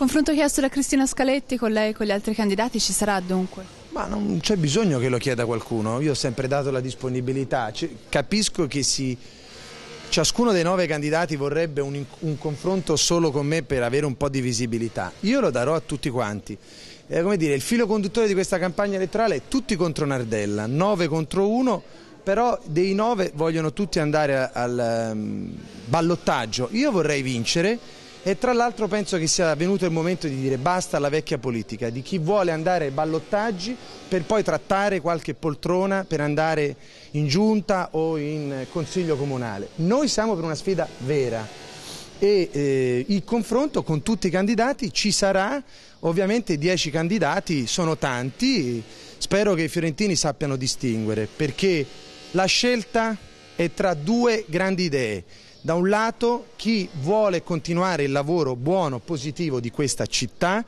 Confronto chiesto da Cristina Scaletti con lei e con gli altri candidati ci sarà dunque? Ma non c'è bisogno che lo chieda qualcuno, io ho sempre dato la disponibilità, capisco che si... ciascuno dei nove candidati vorrebbe un, un, confronto solo con me per avere un po' di visibilità, io lo darò a tutti quanti. Eh, come dire, il filo conduttore di questa campagna elettorale è tutti contro Nardella, nove contro uno, però dei nove vogliono tutti andare al, al um, ehm, ballottaggio. Io vorrei vincere e tra l'altro penso che sia venuto il momento di dire basta alla vecchia politica, di chi vuole andare ai ballottaggi per poi trattare qualche poltrona per andare in giunta o in consiglio comunale. Noi siamo per una sfida vera e eh, il confronto con tutti i candidati ci sarà, ovviamente dieci candidati sono tanti, spero che i fiorentini sappiano distinguere perché la scelta è tra due grandi idee da un lato chi vuole continuare il lavoro buono, positivo di questa città,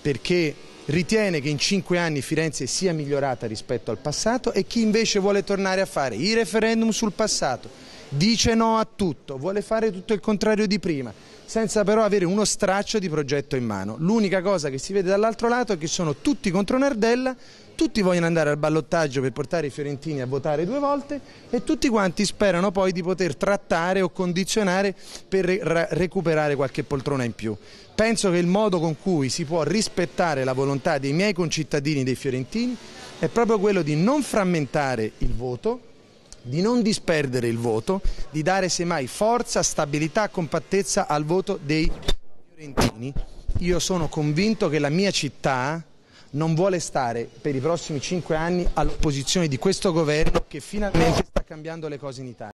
perché ritiene che in cinque anni Firenze sia migliorata rispetto al passato e chi invece vuole tornare a fare i referendum sul passato, dice no a tutto, vuole fare tutto il contrario di prima, senza però avere uno straccio di progetto in mano. L'unica cosa che si vede dall'altro lato è che sono tutti contro Nardella, tutti vogliono andare al ballottaggio per portare i fiorentini a votare due volte e tutti quanti sperano poi di poter trattare o condizionare per recuperare qualche poltrona in più. Penso che il modo con cui si può rispettare la volontà dei miei concittadini dei fiorentini è proprio quello di non frammentare il voto, di non disperdere il voto, di dare semmai forza, stabilità, compattezza al voto dei fiorentini. Io sono convinto che la mia città non vuole stare per i prossimi cinque anni all'opposizione di questo governo che finalmente sta cambiando le cose in Italia.